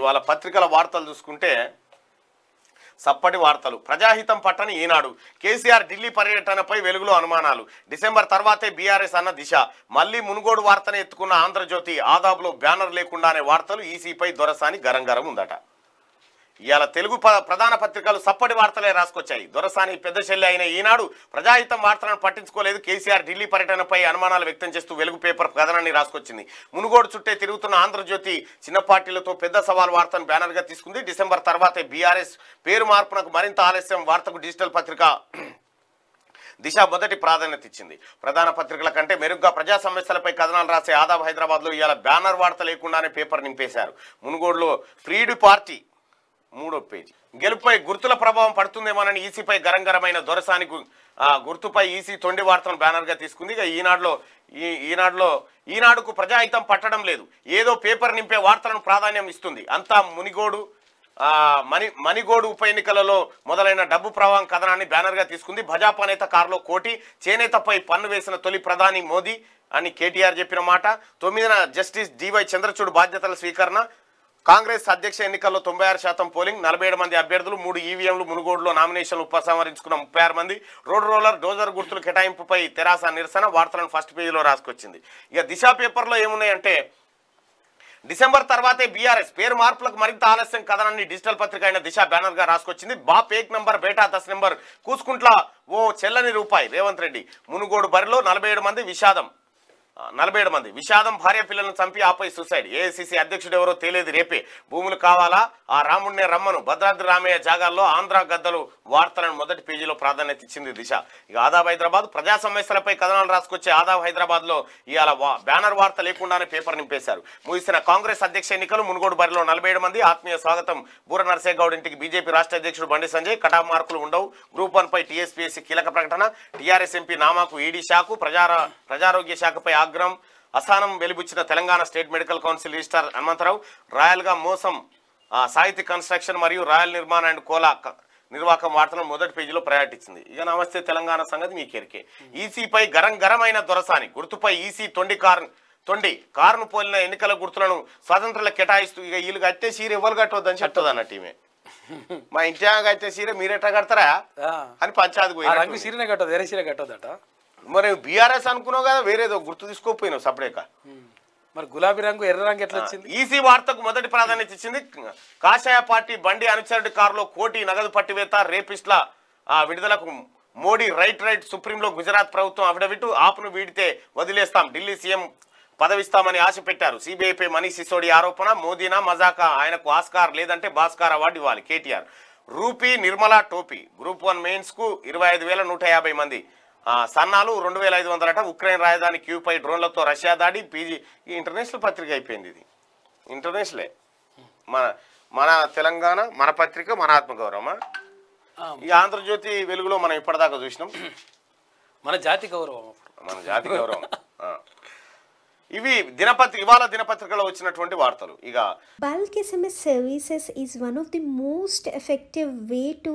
ఇవాళ పత్రికల వార్తలు చూసుకుంటే సప్పటి వార్తలు ప్రజాహితం పట్టని ఈనాడు కేసీఆర్ ఢిల్లీ పర్యటనపై వెలుగులో అనుమానాలు డిసెంబర్ తర్వాతే బీఆర్ఎస్ అన్న దిశ మళ్లీ మునుగోడు వార్తనే ఎత్తుకున్న ఆంధ్రజ్యోతి ఆదాబ్లో బ్యానర్ లేకుండానే వార్తలు ఈసీపై దొరసాని గరంగరం ఉందట ఇవాళ తెలుగు ప్రధాన పత్రికలు సప్పటి వార్తలే రాసుకొచ్చాయి దొరసాని పెద్దశల్లి అయిన ఈనాడు ప్రజాహితం వార్తలను పట్టించుకోలేదు కేసీఆర్ ఢిల్లీ పర్యటనపై అనుమానాలు వ్యక్తం చేస్తూ వెలుగు పేపర్ కథనాన్ని రాసుకొచ్చింది మునుగోడు చుట్టే తిరుగుతున్న ఆంధ్రజ్యోతి చిన్న పార్టీలతో పెద్ద సవాల్ వార్తను బ్యానర్గా తీసుకుంది డిసెంబర్ తర్వాతే బీఆర్ఎస్ పేరు మార్పునకు మరింత ఆలస్యం వార్తకు డిజిటల్ పత్రిక దిశ మొదటి ప్రాధాన్యత ఇచ్చింది ప్రధాన పత్రికల కంటే మెరుగ్గా ప్రజా సమస్యలపై కథనాలు రాసే ఆదాబ్ హైదరాబాద్లో ఇవాళ బ్యానర్ వార్త లేకుండానే పేపర్ నింపేశారు మునుగోడులో ఫ్రీడు పార్టీ మూడో పేజీ గెలుపుపై గుర్తుల ప్రభావం పడుతుందేమోనని ఈసీపై గరంగరమైన దొరసాని గుర్తుపై ఈసీ తొండి వార్తను బ్యానర్గా తీసుకుంది ఇక ఈనాడులో ఈ ఈనాడులో ఈనాడుకు ప్రజాహితం పట్టడం లేదు ఏదో పేపర్ నింపే వార్తలను ప్రాధాన్యం ఇస్తుంది అంతా మునిగోడు మణి మణిగోడు ఉప ఎన్నికలలో మొదలైన డబ్బు ప్రవాహం కథనాన్ని బ్యానర్గా తీసుకుంది భజాపా నేత కారులో కోటి చేనేతపై పన్ను వేసిన తొలి ప్రధాని మోదీ అని కేటీఆర్ చెప్పిన మాట తొమ్మిదిన జస్టిస్ డివై చంద్రచూడ్ బాధ్యతల స్వీకరణ కాంగ్రెస్ అధ్యక్ష ఎన్నికల్లో తొంభై ఆరు శాతం పోలింగ్ నలభై ఏడు మంది అభ్యర్థులు మూడు ఈవీఎంలు మునుగోడులో నామినేషన్లు ఉపసంహరించుకున్న ముప్పై ఆరు మంది రోడ్ రోలర్ డోజర్ గుర్తుల కేటాయింపుపై తెరాస నిరసన వార్తలను ఫస్ట్ పేజీలో రాసుకొచ్చింది ఇక దిశ పేపర్లో ఏమున్నాయంటే డిసెంబర్ తర్వాతే బీఆర్ఎస్ పేరు మార్పులకు మరింత ఆలస్యం కథనాన్ని డిజిటల్ పత్రిక అయిన దిశ బ్యానర్ గా రాసుకొచ్చింది బాప్ ఏక్ నెంబర్ బేటా దశ నెంబర్ కూసుకుంట్ల ఓ చెల్లని రూపాయి రేవంత్ రెడ్డి మునుగోడు బరిలో నలభై మంది విషాదం నలభై ఏడు మంది విషాదం భార్య పిల్లలను చంపి ఆపై సూసైడ్ ఏఐసిసి అధ్యక్షుడు ఎవరో తెలియదు రేపే భూములు కావాలా ఆ రాముడినే రమ్మను భద్రాద్రి రామయ్య జాగాల్లో ఆంధ్ర గద్దలు వార్తలను మొదటి పేజీలో ప్రాధాన్యత ఇచ్చింది దిశ ఇక ఆదాబ్ హైదరాబాద్ ప్రజా సమస్యలపై కథనాలు రాసుకొచ్చే ఆదాబ్ హైదరాబాద్ లో ఇవాళ బ్యానర్ వార్త లేకుండానే పేపర్ నింపేశారు ముగిసిన కాంగ్రెస్ అధ్యక్ష ఎన్నికలు మునుగోడు బరిలో నలభై మంది ఆత్మీయ స్వాగతం బూర నర్సేగౌడ్ ఇంటికి బీజేపీ రాష్ట్ర అధ్యక్షుడు బండి సంజయ్ కటా మార్కులు ఉండవు గ్రూప్ వన్ పై టీఎస్పీఎస్సీ కీలక ప్రకటన టీఆర్ఎస్ ఎంపీ నామాకు ఈడీ శాఖ ప్రజారోగ్య శాఖపై అగ్రం అసానం వెలిబుచ్చిన Telangana state medical council registrar Hanumantharao రాయల్గా మోసం సాహితీ కన్స్ట్రక్షన్ మరియు రాయల్ నిర్మాణ అండ్ కోలా నిర్వాహకం వార్తలను మొదటి పేజీలో ప్రయాటించింది ఇక నమస్తే తెలంగాణ సంగతి మీ కేరికే ఈసీపై గరం గరమైన దొరసాని గుర్తుపై ఈసీ తొండి కార్ తొండి కారును పోలిన ఎన్నికల గుర్తులను స్వతంత్రులకు కేటాయిస్తూ ఇక వీళ్ళు కట్టే సీర ఎవరు కట్టవద్దని చెప్తుంది అన్న టీమే మా ఇంటి కట్టే సీర మీరెట్లా కడతారా అని పంచాది సీరనే కట్టదు వేరే సీర కట్టదట మరి బీఆర్ఎస్ అనుకున్నావు కదా వేరేదో గుర్తు తీసుకోకపోయినావు సపరేక మరి గులాబీ రంగు ఎర్ర రంగు ఎట్లా వచ్చింది ఈసీ వార్తకు మొదటి ప్రాధాన్యత ఇచ్చింది కాషాయ పార్టీ బండి అనుచరుడి కారులో కోటి నగదు పట్టివేత రేపిస్ట్ల ఆ విడుదలకు మోడీ రైట్ రైట్ సుప్రీంలో గుజరాత్ ప్రభుత్వం అవిడవిటు ఆపును వీడితే వదిలేస్తాం ఢిల్లీ సీఎం పదవిస్తామని ఆశ పెట్టారు సిబిఐపై మనీష్ సిసోడి ఆరోపణ మోదీనా మజాకా ఆయనకు ఆస్కార్ లేదంటే భాస్కార్ అవార్డు ఇవ్వాలి కేటీఆర్ రూపీ నిర్మలా టోపీ గ్రూప్ వన్ మెయిన్స్కు ఇరవై ఐదు వేల నూట యాభై మంది సన్నాలు రెండు వేల ఐదు వందలట ఉక్రెయిన్ రాజధాని క్యూపై డ్రోన్లతో రష్యా దాడి పీజీ ఇంటర్నేషనల్ పత్రిక అయిపోయింది ఇది ఇంటర్నేషనలే మన మన తెలంగాణ మన పత్రిక మన ఆత్మగౌరవమా ఈ ఆంధ్రజ్యోతి వెలుగులో మనం ఇప్పటిదాకా చూసినాం మన జాతి గౌరవం మన జాతి గౌరవం ఇవి దినపత్రి ఇవాళ దినపత్రికలో వచ్చినటువంటి వార్తలు ఇక bulk SMS services is one of the most effective way to